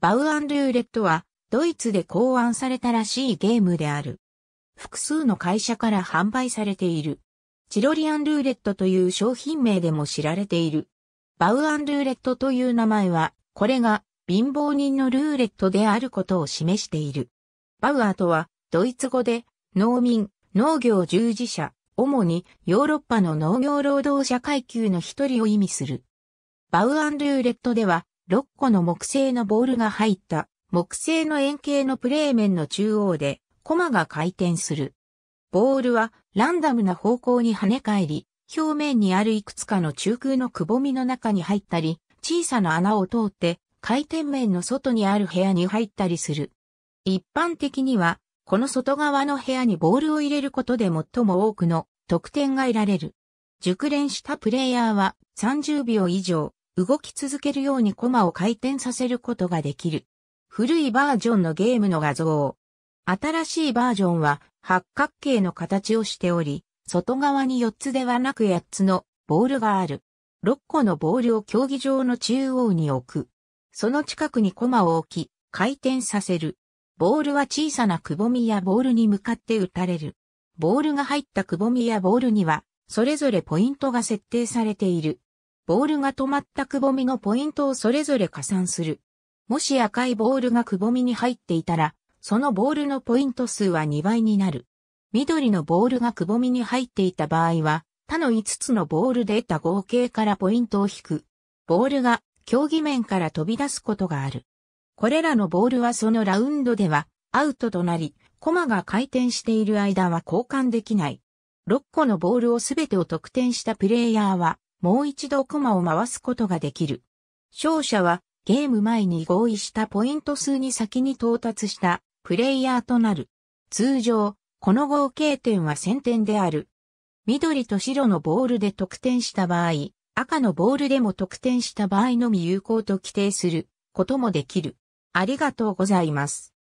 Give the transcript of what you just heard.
バウアンルーレットは、ドイツで考案されたらしいゲームである。複数の会社から販売されている。チロリアンルーレットという商品名でも知られている。バウアンルーレットという名前は、これが貧乏人のルーレットであることを示している。バウアーとは、ドイツ語で、農民、農業従事者、主にヨーロッパの農業労働者階級の一人を意味する。バウアンルーレットでは、6個の木製のボールが入った木製の円形のプレー面の中央でコマが回転する。ボールはランダムな方向に跳ね返り、表面にあるいくつかの中空のくぼみの中に入ったり、小さな穴を通って回転面の外にある部屋に入ったりする。一般的には、この外側の部屋にボールを入れることで最も多くの得点が得られる。熟練したプレイヤーは30秒以上、動き続けるようにコマを回転させることができる。古いバージョンのゲームの画像。新しいバージョンは八角形の形をしており、外側に4つではなく8つのボールがある。6個のボールを競技場の中央に置く。その近くにコマを置き、回転させる。ボールは小さなくぼみやボールに向かって打たれる。ボールが入ったくぼみやボールには、それぞれポイントが設定されている。ボールが止まったくぼみのポイントをそれぞれ加算する。もし赤いボールがくぼみに入っていたら、そのボールのポイント数は2倍になる。緑のボールがくぼみに入っていた場合は、他の5つのボールで得た合計からポイントを引く。ボールが競技面から飛び出すことがある。これらのボールはそのラウンドではアウトとなり、コマが回転している間は交換できない。6個のボールをすべてを得点したプレイヤーはもう一度駒を回すことができる。勝者はゲーム前に合意したポイント数に先に到達したプレイヤーとなる。通常、この合計点は1000点である。緑と白のボールで得点した場合、赤のボールでも得点した場合のみ有効と規定することもできる。ありがとうございます。